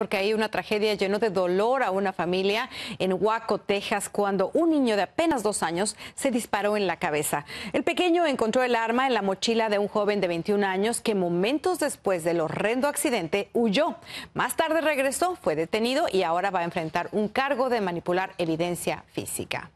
porque hay una tragedia llenó de dolor a una familia en Waco, Texas, cuando un niño de apenas dos años se disparó en la cabeza. El pequeño encontró el arma en la mochila de un joven de 21 años que momentos después del horrendo accidente huyó. Más tarde regresó, fue detenido y ahora va a enfrentar un cargo de manipular evidencia física.